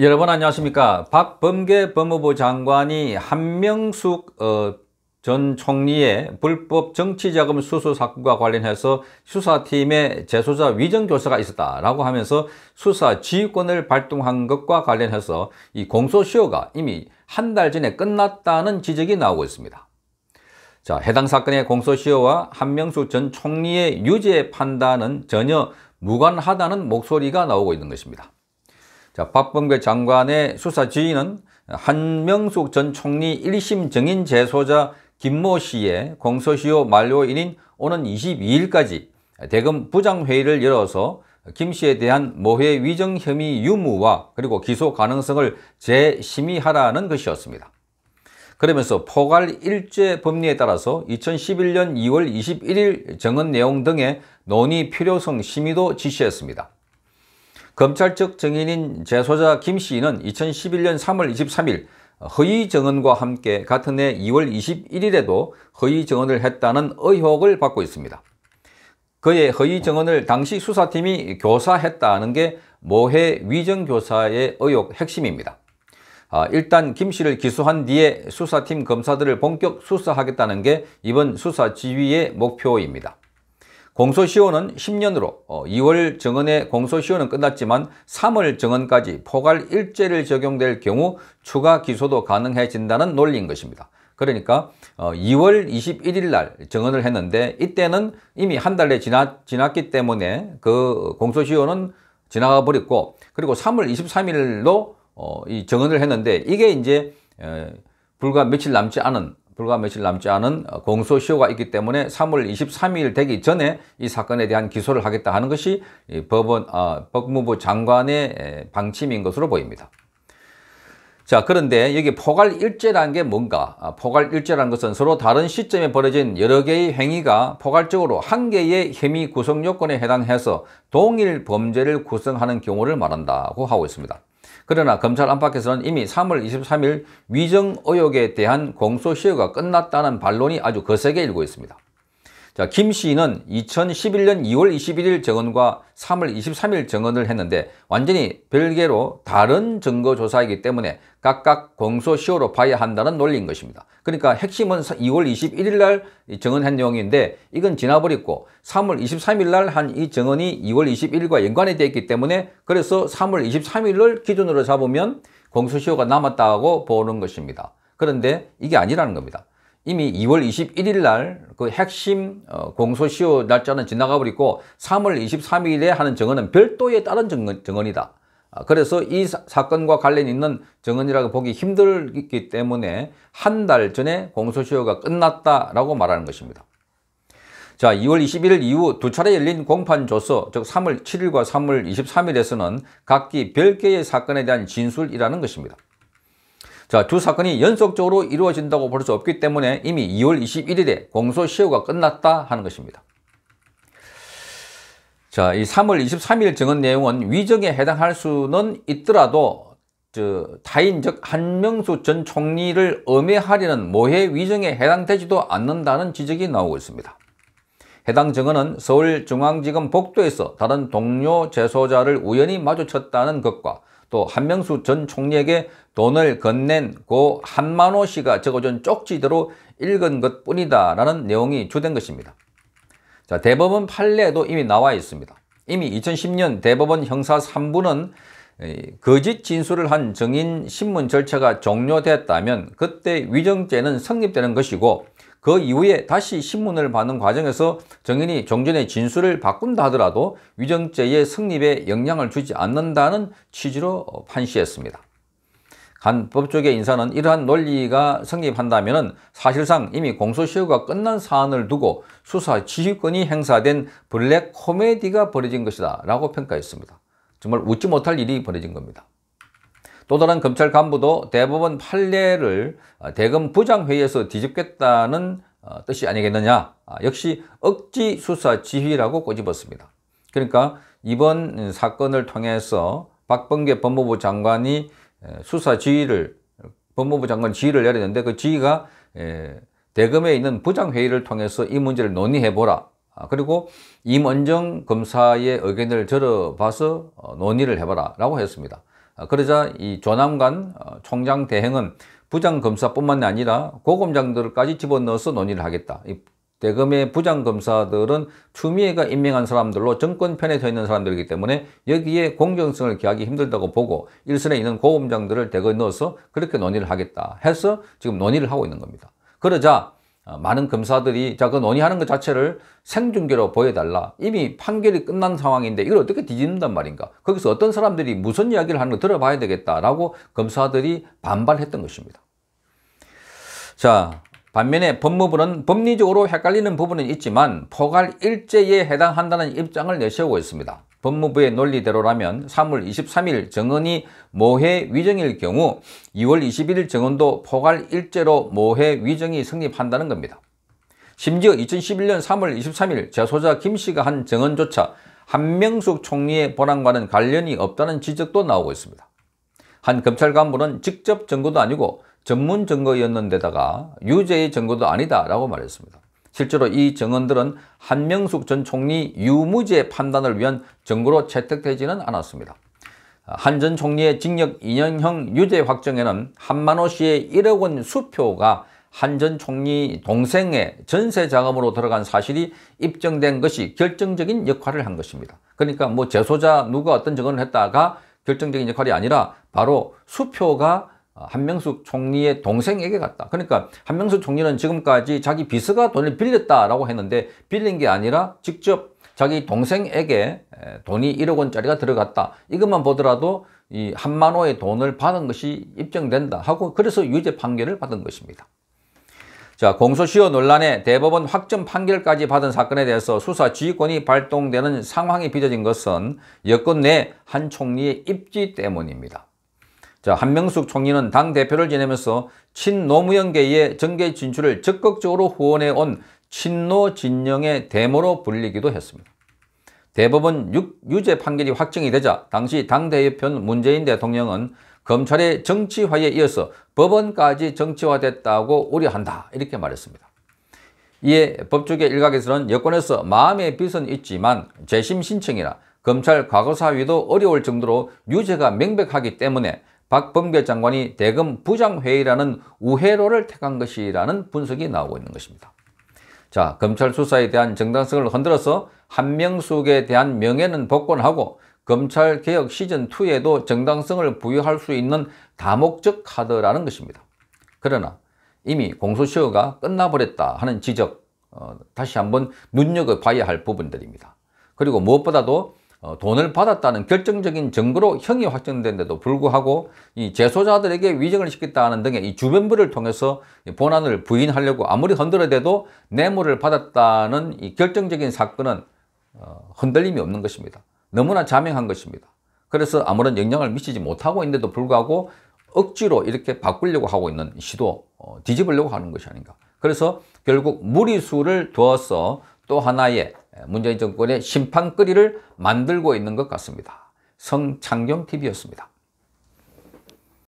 여러분 안녕하십니까 박범계 법무부 장관이 한명숙 어, 전 총리의 불법 정치자금 수수 사건과 관련해서 수사팀의 재소자 위정교사가 있었다라고 하면서 수사 지휘권을 발동한 것과 관련해서 이 공소시효가 이미 한 달 전에 끝났다는 지적이 나오고 있습니다. 자, 해당 사건의 공소시효와 한명숙 전 총리의 유죄 판단은 전혀 무관하다는 목소리가 나오고 있는 것입니다. 자, 박범계 장관의 수사 지휘는 한명숙 전 총리 1심 증인 제소자 김모 씨의 공소시효 만료일인 오는 22일까지 대검 부장회의를 열어서 김 씨에 대한 모해 위정 혐의 유무와 그리고 기소 가능성을 재심의하라는 것이었습니다. 그러면서 포괄 일제 법리에 따라서 2011년 2월 21일 정언 내용 등의 논의 필요성 심의도 지시했습니다. 검찰 측 증인인 재소자 김 씨는 2011년 3월 23일 허위 증언과 함께 같은 해 2월 21일에도 허위 증언을 했다는 의혹을 받고 있습니다. 그의 허위 증언을 당시 수사팀이 교사했다는 게 모해 위정교사의 의혹 핵심입니다. 아, 일단 김 씨를 기소한 뒤에 수사팀 검사들을 본격 수사하겠다는 게 이번 수사 지휘의 목표입니다. 공소시효는 10년으로 2월 어, 정언의 공소시효는 끝났지만 3월 정언까지 포괄 일제를 적용될 경우 추가 기소도 가능해진다는 논리인 것입니다. 그러니까 2월 어, 21일 날 정언을 했는데 이때는 이미 한 달내 지나, 지났기 때문에 그 공소시효는 지나가 버렸고 그리고 3월 23일로 어, 이 정언을 했는데 이게 이제 불과 며칠 남지 않은 불과 며칠 남지 않은 어, 공소시효가 있기 때문에 3월 23일 되기 전에 이 사건에 대한 기소를 하겠다 하는 것이 법원, 아, 법무부 장관의 방침인 것으로 보입니다. 자 그런데 여기 포괄일제라는 게 뭔가 아, 포괄일제라는 것은 서로 다른 시점에 벌어진 여러 개의 행위가 포괄적으로 한 개의 혐의 구성 요건에 해당해서 동일 범죄를 구성하는 경우를 말한다고 하고 있습니다. 그러나 검찰 안팎에서는 이미 3월 23일 위정 의혹에 대한 공소시효가 끝났다는 반론이 아주 거세게 일고 있습니다. 자, 김 씨는 2011년 2월 21일 정언과 3월 23일 정언을 했는데 완전히 별개로 다른 증거조사이기 때문에 각각 공소시효로 봐야 한다는 논리인 것입니다. 그러니까 핵심은 2월 21일 날 정언한 내용인데 이건 지나버렸고 3월 23일 날 한 이 정언이 2월 21일과 연관이 되어 있기 때문에 그래서 3월 23일을 기준으로 잡으면 공소시효가 남았다고 보는 것입니다. 그런데 이게 아니라는 겁니다. 이미 2월 21일 날 그 핵심 어, 공소시효 날짜는 지나가 버리고 3월 23일에 하는 증언은 별도의 다른 증언 이다 아, 그래서 이 사, 건과 관련 있는 증언이라고 보기 힘들기 때문에 한 달 전에 공소시효가 끝났다라고 말하는 것입니다. 자, 2월 21일 이후 두 차례 열린 공판 조서, 즉 3월 7일과 3월 23일에서는 각기 별개의 사건에 대한 진술이라는 것입니다. 자, 두 사건이 연속적으로 이루어진다고 볼 수 없기 때문에 이미 2월 21일에 공소시효가 끝났다 하는 것입니다. 자, 이 3월 23일 증언 내용은 위정에 해당할 수는 있더라도 저, 타인 즉 한명수 전 총리를 엄해하려는 모해 위정에 해당되지도 않는다는 지적이 나오고 있습니다. 해당 증언은 서울중앙지검 복도에서 다른 동료 재소자를 우연히 마주쳤다는 것과 또 한명수 전 총리에게 돈을 건넨 고 한만호 씨가 적어준 쪽지대로 읽은 것뿐이다 라는 내용이 주된 것입니다. 자, 대법원 판례도 이미 나와 있습니다. 이미 2010년 대법원 형사 3부는 거짓 진술을 한 증인 신문 절차가 종료됐다면 그때 위정죄는 성립되는 것이고 그 이후에 다시 신문을 받는 과정에서 정인이 종전의 진술을 바꾼다 하더라도 위정죄의 성립에 영향을 주지 않는다는 취지로 판시했습니다. 간 법조계 인사는 이러한 논리가 성립한다면 사실상 이미 공소시효가 끝난 사안을 두고 수사 지휘권이 행사된 블랙 코미디가 벌어진 것이다 라고 평가했습니다. 정말 웃지 못할 일이 벌어진 겁니다. 또 다른 검찰 간부도 대법원 판례를 어, 대검 부장회의에서 뒤집겠다는 어, 뜻이 아니겠느냐 아, 역시 억지 수사 지휘라고 꼬집었습니다. 그러니까 이번 사건을 통해서 박범계 법무부 장관이 수사 지휘를 법무부 장관 지휘를 내렸는데 그 지휘가 대검에 있는 부장회의를 통해서 이 문제를 논의해보라 아, 그리고 임원정 검사의 의견을 들어봐서 어, 논의를 해봐라 라고 했습니다. 아, 그러자 이 조남관 어, 총장 대행은 부장검사뿐만 아니라 고검장들까지 집어넣어서 논의를 하겠다. 이 대검의 부장검사들은 추미애가 임명한 사람들로 정권편에 서 있는 사람들이기 때문에 여기에 공정성을 기하기 힘들다고 보고 일선에 있는 고검장들을 대거 넣어서 그렇게 논의를 하겠다 해서 지금 논의를 하고 있는 겁니다. 그러자 어, 많은 검사들이 자 그 논의하는 것 자체를 생중계로 보여달라 이미 판결이 끝난 상황인데 이걸 어떻게 뒤집는단 말인가 거기서 어떤 사람들이 무슨 이야기를 하는 걸 들어봐야 되겠다라고 검사들이 반발했던 것입니다 자 반면에 법무부는 법리적으로 헷갈리는 부분은 있지만 포괄 일제에 해당한다는 입장을 내세우고 있습니다 법무부의 논리대로라면 3월 23일 정언이 모해 위정일 경우 2월 21일 정언도 포괄 일제로 모해 위정이 성립한다는 겁니다. 심지어 2011년 3월 23일 제소자 김씨가 한 정언조차 한명숙 총리의 보람과는 관련이 없다는 지적도 나오고 있습니다. 한 검찰 간부는 직접 증거도 아니고 전문 증거였는데다가 유죄의 증거도 아니다라고 말했습니다. 실제로 이 증언들은 한명숙 전 총리 유무죄 판단을 위한 증거로 채택되지는 않았습니다. 한 전 총리의 징역 2년형 유죄 확정에는 한만호 씨의 1억 원 수표가 한 전 총리 동생의 전세 자금으로 들어간 사실이 입증된 것이 결정적인 역할을 한 것입니다. 그러니까 뭐 재소자 누가 어떤 증언을 했다가 결정적인 역할이 아니라 바로 수표가 어, 한명숙 총리의 동생에게 갔다. 그러니까 한명숙 총리는 지금까지 자기 비서가 돈을 빌렸다라고 했는데 빌린 게 아니라 직접 자기 동생에게 돈이 1억 원짜리가 들어갔다. 이것만 보더라도 이 한만호의 돈을 받은 것이 입증된다 하고 그래서 유죄 판결을 받은 것입니다. 자 공소시효 논란에 대법원 확정 판결까지 받은 사건에 대해서 수사 지휘권이 발동되는 상황이 빚어진 것은 여권 내 한 총리의 입지 때문입니다. 자, 한명숙 총리는 당대표를 지내면서 친노무현계의 정계 진출을 적극적으로 후원해온 친노 진영의 대모로 불리기도 했습니다. 대법원 유죄 판결이 확정이 되자 당시 당대표편 문재인 대통령은 검찰의 정치화에 이어서 법원까지 정치화됐다고 우려한다 이렇게 말했습니다. 이에 법조계 일각에서는 여권에서 마음의 빚은 있지만 재심 신청이나 검찰 과거사위도 어려울 정도로 유죄가 명백하기 때문에 박범계 장관이 대검 부장회의라는 우회로를 택한 것이라는 분석이 나오고 있는 것입니다. 자, 검찰 수사에 대한 정당성을 흔들어서 한명숙에 대한 명예는 복권하고 검찰개혁 시즌2에도 정당성을 부여할 수 있는 다목적 카드라는 것입니다. 그러나 이미 공소시효가 끝나버렸다 하는 지적 어, 다시 한번 눈여겨봐야 할 부분들입니다. 그리고 무엇보다도 어, 돈을 받았다는 결정적인 증거로 형이 확정된데도 불구하고 이 재소자들에게 위증을 시켰다는 등의 이 주변부를 통해서 본안을 부인하려고 아무리 흔들어대도 뇌물을 받았다는 이 결정적인 사건은 어, 흔들림이 없는 것입니다. 너무나 자명한 것입니다. 그래서 아무런 영향을 미치지 못하고 있는데도 불구하고 억지로 이렇게 바꾸려고 하고 있는 시도 어, 뒤집으려고 하는 것이 아닌가. 그래서 결국 무리수를 두어서 또 하나의 문재인 정권의 심판거리를 만들고 있는 것 같습니다. 성창경TV였습니다.